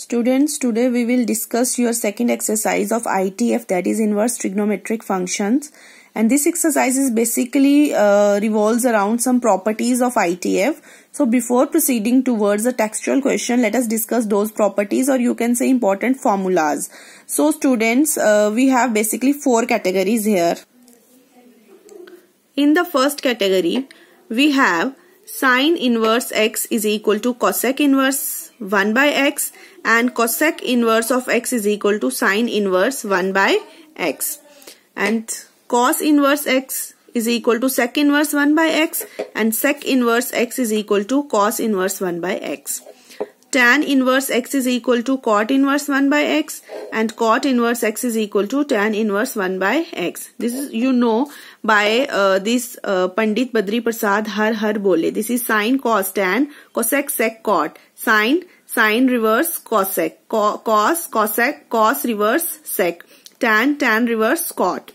Students, today we will discuss your second exercise of ITF that is inverse trigonometric functions. And this exercise is basically uh, revolves around some properties of ITF. So before proceeding towards the textual question, let us discuss those properties or you can say important formulas. So students, uh, we have basically four categories here. In the first category, we have sine inverse x is equal to cosec inverse 1 by x and cosec inverse of x is equal to sine inverse 1 by x and cos inverse x is equal to sec inverse 1 by x and sec inverse x is equal to cos inverse 1 by x. Tan inverse x is equal to cot inverse 1 by x and cot inverse x is equal to tan inverse 1 by x. This is you know by uh, this uh, Pandit Badri Prasad Har Har Bole. This is sine cos tan, cosec sec cot, sine Sine reverse cosec. Co cos cosec. Cos reverse sec. Tan tan reverse cot.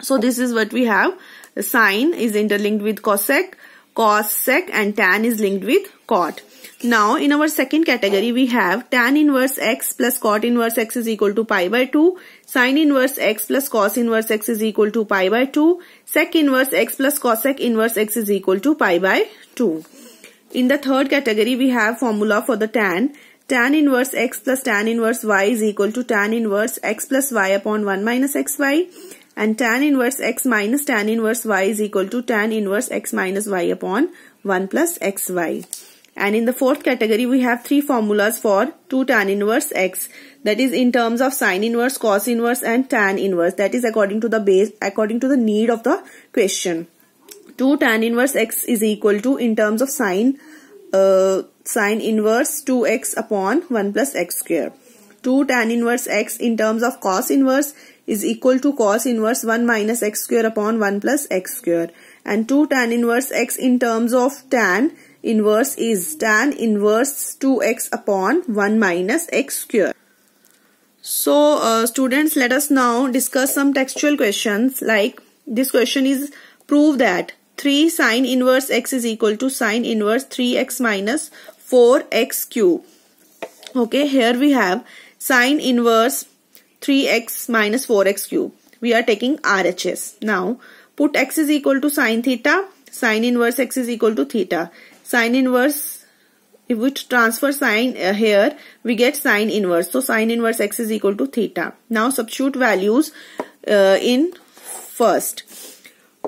So this is what we have. Sine is interlinked with cosec. Cos sec and tan is linked with cot. Now in our second category we have tan inverse x plus cot inverse x is equal to pi by 2. Sine inverse x plus cos inverse x is equal to pi by 2. Sec inverse x plus cosec inverse x is equal to pi by 2. In the third category, we have formula for the tan. Tan inverse x plus tan inverse y is equal to tan inverse x plus y upon 1 minus xy and tan inverse x minus tan inverse y is equal to tan inverse x minus y upon 1 plus xy. And in the fourth category, we have three formulas for 2 tan inverse x. That is in terms of sine inverse, cos inverse and tan inverse. That is according to the base, according to the need of the question. 2 tan inverse x is equal to in terms of sine uh, sine inverse 2x upon 1 plus x square. 2 tan inverse x in terms of cos inverse is equal to cos inverse 1 minus x square upon 1 plus x square. And 2 tan inverse x in terms of tan inverse is tan inverse 2x upon 1 minus x square. So uh, students let us now discuss some textual questions like this question is prove that 3 sine inverse x is equal to sine inverse 3x minus 4x cube. Okay, here we have sine inverse 3x minus 4x cube. We are taking RHS. Now, put x is equal to sine theta, sine inverse x is equal to theta. Sine inverse, if we transfer sine uh, here, we get sine inverse. So, sine inverse x is equal to theta. Now, substitute values uh, in first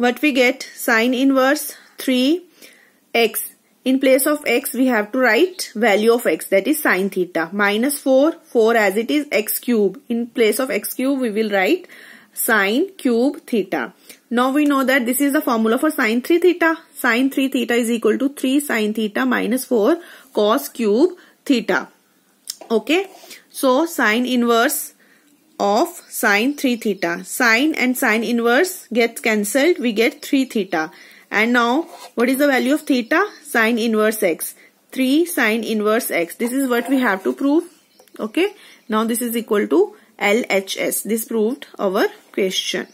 what we get sine inverse 3x in place of x we have to write value of x that is sine theta minus 4 4 as it is x cube in place of x cube we will write sine cube theta now we know that this is the formula for sine 3 theta sine 3 theta is equal to 3 sine theta minus 4 cos cube theta okay so sine inverse of sine 3 theta. Sine and sine inverse gets cancelled. We get 3 theta. And now what is the value of theta? Sine inverse x. 3 sine inverse x. This is what we have to prove. Okay. Now this is equal to LHS. This proved our question.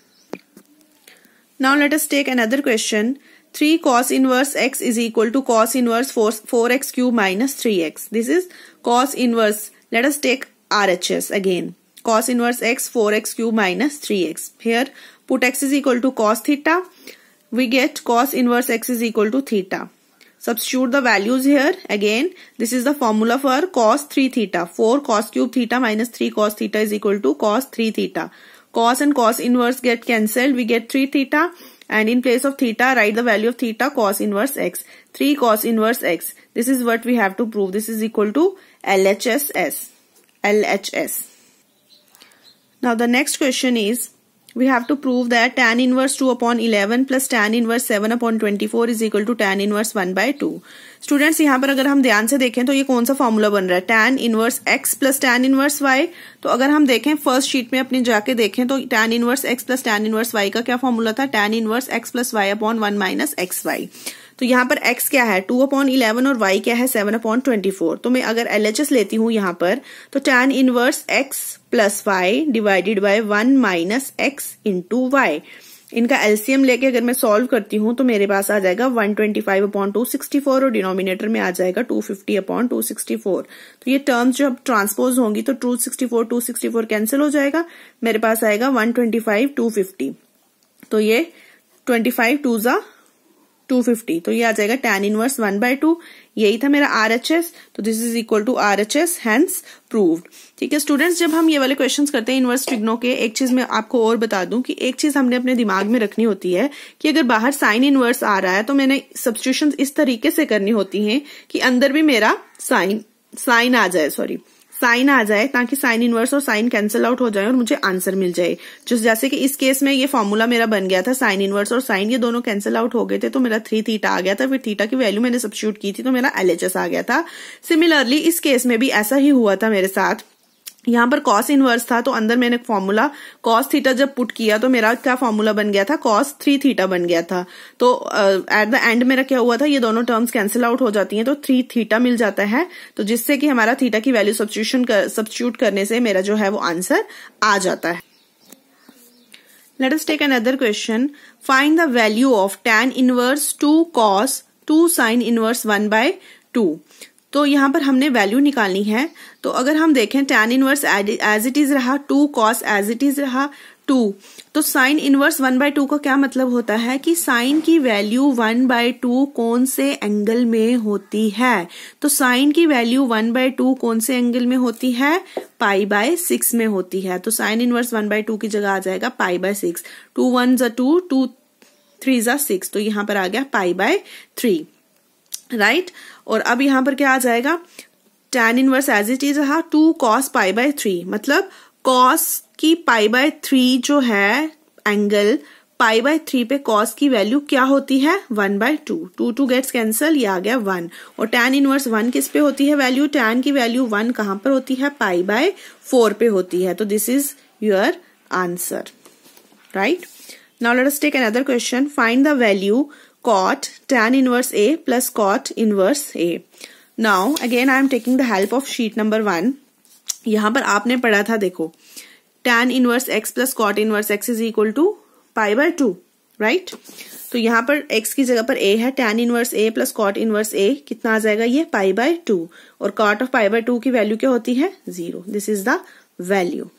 Now let us take another question. 3 cos inverse x is equal to cos inverse 4, 4x cube minus 3x. This is cos inverse. Let us take RHS again cos inverse x 4x cube minus 3x. Here put x is equal to cos theta. We get cos inverse x is equal to theta. Substitute the values here. Again, this is the formula for cos 3 theta. 4 cos cube theta minus 3 cos theta is equal to cos 3 theta. Cos and cos inverse get cancelled. We get 3 theta and in place of theta write the value of theta cos inverse x 3 cos inverse x this is what we have to prove this is equal to LHSS LHS Now the next question is, we have to prove that tan inverse 2 upon 11 plus tan inverse 7 upon 24 is equal to tan inverse 1 by 2. Students यहाँ पर अगर हम ध्यान से देखें तो ये कौन सा फॉर्मूला बन रहा है tan inverse x plus tan inverse y तो अगर हम देखें फर्स्ट शीट में अपने जाके देखें तो tan inverse x plus tan inverse y का क्या फॉर्मूला था tan inverse x plus y upon one minus x y तो यहाँ पर x क्या है टू अपॉन इलेवन और y क्या है सेवन अपॉन ट्वेंटी फोर तो मैं अगर एल लेती हूँ यहाँ पर तो tan inverse x plus y divided by one minus x into y इनका एलसीएम लेके अगर मैं सॉल्व करती हूँ तो मेरे पास आ जाएगा 125 ट्वेंटी फाइव अपॉन टू और डिनोमिनेटर में आ जाएगा 250 फिफ्टी अपॉन टू तो ये टर्म्स जो अब ट्रांसपोज होंगी तो 264 फोर कैंसिल हो जाएगा मेरे पास आएगा 125 250 तो ये 25 फाइव टू जा 250 तो ये आ जाएगा tan inverse one by two यही था मेरा आर एच एस तो this is equal to R H S hence proved ठीक है स्टूडेंट्स जब हम ये वाले क्वेश्चंस करते हैं इनवर्स ट्रिग्नो के एक चीज मैं आपको और बता दूं कि एक चीज हमने अपने दिमाग में रखनी होती है कि अगर बाहर साइन इनवर्स आ रहा है तो मैंने सब्सिट्यूशन इस तरीके से करनी होती है कि अंदर भी मेरा साइन साइन आ जाए सॉरी साइन आ जाए ताकि साइन इनवर्स और साइन कैंसिल आउट हो जाए और मुझे आंसर मिल जाए जिस जैसे कि इस केस में ये फॉर्मूला मेरा बन गया था साइन इनवर्स और साइन ये दोनों कैंसिल आउट हो गए थे तो मेरा थ्री थीटा आ गया था फिर थीटा की वैल्यू मैंने सब्स्यूट की थी तो मेरा एलएचएस आ गया था सिमिलरली इस केस में भी ऐसा ही हुआ था मेरे साथ यहां पर कॉस इनवर्स था तो अंदर मैंने फॉर्मूला कॉस थीटा जब पुट किया तो मेरा क्या फॉर्मूला बन गया था कॉस थ्री थीटा बन गया था तो एट द एंड मेरा क्या हुआ था ये दोनों टर्म्स कैंसिल आउट हो जाती हैं तो थ्री थीटा मिल जाता है तो जिससे कि हमारा थीटा की वैल्यू सब्सिट्यूशन कर, सब्सिट्यूट करने से मेरा जो है वो आंसर आ जाता है let's take another question find the value of tan inverse two cos two sine inverse one by two तो यहाँ पर हमने वैल्यू निकालनी है तो अगर हम देखें tan inverse as it is रहा two cos as it is रहा टू तो sine inverse one by two का क्या मतलब होता है कि साइन की वैल्यू वन बाय टू कौन से एंगल में होती है तो साइन की वैल्यू वन बाय टू कौन से एंगल में होती है पाई बाय सिक्स में होती है तो sine inverse one by two की जगह आ जाएगा pi by six two one जा टू टू थ्री जो सिक्स तो यहां पर आ गया पाई बाय थ्री राइट और अब यहां पर क्या आ जाएगा tan inverse as it is रहा two cos pi by three मतलब कॉस की पाई बाय थ्री जो है एंगल पाई बाय थ्री पे कॉस की वैल्यू क्या होती है one by two two two gets cancel ये आ गया वन और टेन इनवर्स वन किस पे होती है वैल्यू टेन की वैल्यू वन कहां पर होती है पाई बाय फोर पे होती है तो this is your answer right now let us take another question find the value cot tan inverse A plus cot inverse A. Now again I am taking the help of sheet number one यहाँ पर आपने पढ़ा था देखो tan inverse x plus cot inverse x is equal to pi by two right? तो यहां पर x की जगह पर a है tan inverse a plus cot inverse a कितना आ जाएगा ये पाई बाय टू और cot of pi by two की वैल्यू क्या होती है zero this is the value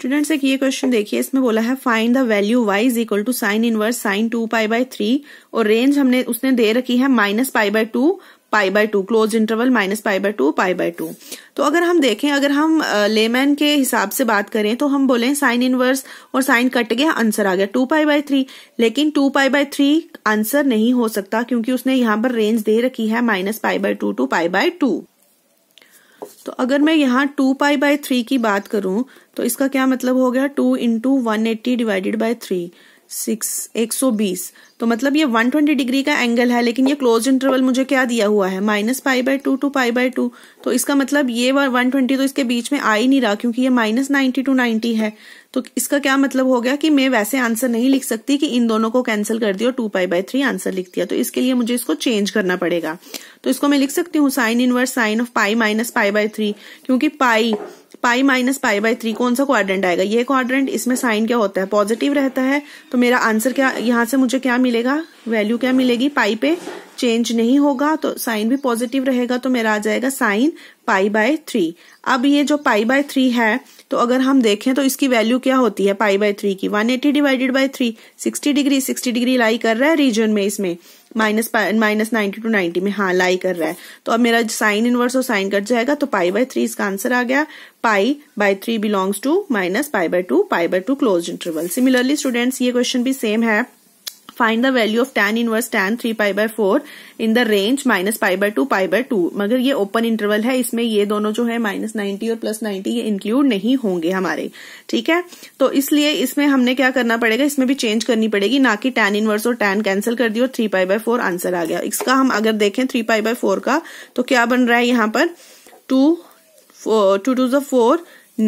students एक ये क्वेश्चन देखिए इसमें बोला है find the value y is equal to sine inverse sine two pi by three और रेंज हमने उसने दे रखी है minus pi by two pi by two close interval minus pi by two pi by two तो अगर हम देखें अगर हम लेमैन के हिसाब से बात करें तो हम बोले साइन इनवर्स और साइन कट गया आंसर आ गया टू पाई बाय थ्री लेकिन two pi by three answer नहीं हो सकता क्योंकि उसने यहाँ पर रेंज दे रखी है minus pi by two two pi by two तो अगर मैं यहाँ टू पाई बाय थ्री की बात करूं तो इसका क्या मतलब हो गया two into one eighty divided by three six एक सौ बीस तो मतलब ये वन ट्वेंटी डिग्री का एंगल है लेकिन ये क्लोज इंटरवल मुझे क्या दिया हुआ है minus pi by two two pi by two तो इसका मतलब ये वन ट्वेंटी तो इसके बीच में आ ही नहीं रहा क्योंकि ये माइनस नाइन्टी टू नाइन्टी है तो इसका क्या मतलब हो गया कि मैं वैसे आंसर नहीं लिख सकती कि इन दोनों को कैंसिल कर दिया और two pi by three answer लिख दिया तो इसके लिए मुझे इसको चेंज करना पड़ेगा तो इसको मैं लिख सकती हूँ sine inverse sine of pi minus pi by three क्योंकि pi pi minus pi by three कौन सा क्वाड्रेंट आएगा ये क्वाड्रेंट इसमें साइन क्या होता है पॉजिटिव रहता है तो मेरा आंसर क्या यहाँ से मुझे क्या मिलेगा वैल्यू क्या मिलेगी पाई पे चेंज नहीं होगा तो साइन भी पॉजिटिव रहेगा तो मेरा आ जाएगा साइन पाई बाय थ्री अब ये जो पाई बाय थ्री है तो अगर हम देखें तो इसकी वैल्यू क्या होती है पाई बाय थ्री की one eighty divided by three sixty degree sixty degree lie कर रहा है रीजन में इसमें minus minus ninety two ninety में हाँ लाई कर रहा है तो अब मेरा साइन इनवर्स और साइन कट जाएगा तो पाई बाय थ्री इसका आंसर आ गया pi by three belongs to minus pi by two pi by two close interval similarly students ये क्वेश्चन भी सेम है find the value of in inverse tan three pi by four in the range minus pi by two pi by two मगर ये open interval है इसमें ये दोनों जो है माइनस नाइन्टी और प्लस नाइन्टी ये इंक्लूड नहीं होंगे हमारे ठीक है तो इसलिए इसमें हमने क्या करना पड़ेगा इसमें भी चेंज करनी पड़ेगी ना कि इन इनवर्स और टेन कैंसिल कर दिया और three pi by four answer आ गया इसका हम अगर देखें थ्री पाई बाय फोर का तो क्या बन रहा है यहाँ पर टू टू टू जो फोर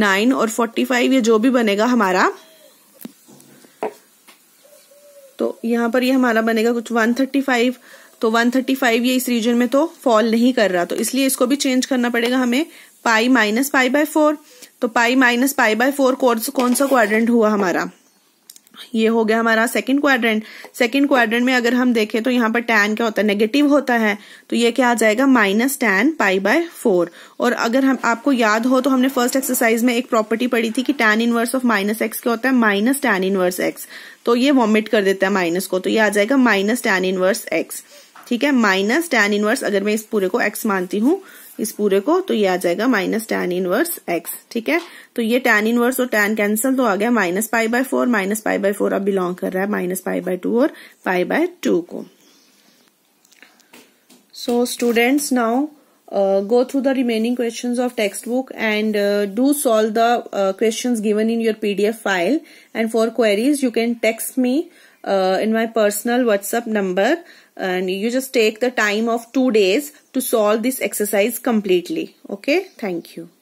नाइन और फोर्टी फाइव ये जो भी बनेगा हमारा तो यहाँ पर ये यह हमारा बनेगा कुछ 135 तो 135 ये इस रीजन में तो फॉल नहीं कर रहा तो इसलिए इसको भी चेंज करना पड़ेगा हमें pi minus pi by four तो pi minus pi by four कौन सा क्वाड्रेंट हुआ हमारा ये हो गया हमारा सेकंड क्वाड्रेंट सेकंड क्वाड्रेंट में अगर हम देखें तो यहाँ पर टैन क्या होता है नेगेटिव होता है तो ये क्या आ जाएगा minus tan pi by four और अगर हम आपको याद हो तो हमने फर्स्ट एक्सरसाइज में एक प्रॉपर्टी पढ़ी थी कि tan inverse of minus x क्या होता है माइनस टैन इनवर्स एक्स तो ये वॉमिट कर देता है माइनस को तो ये आ जाएगा माइनस टैन इनवर्स एक्स ठीक है माइनस टैन इनवर्स अगर मैं इस पूरे को एक्स मानती हूँ इस पूरे को तो ये आ जाएगा माइनस टेन इनवर्स एक्स ठीक है तो ये टेन इनवर्स और टेन कैंसिल तो आ गया minus pi by four minus pi by four अब बिलोंग कर रहा है माइनस पाई बाय टू और पाई बाय टू को so students now go through the remaining question of textbook and do solve the question given in your PDF file and for queries you can text me in my personal WhatsApp number and you just take the time of two days to solve this exercise completely okay thank you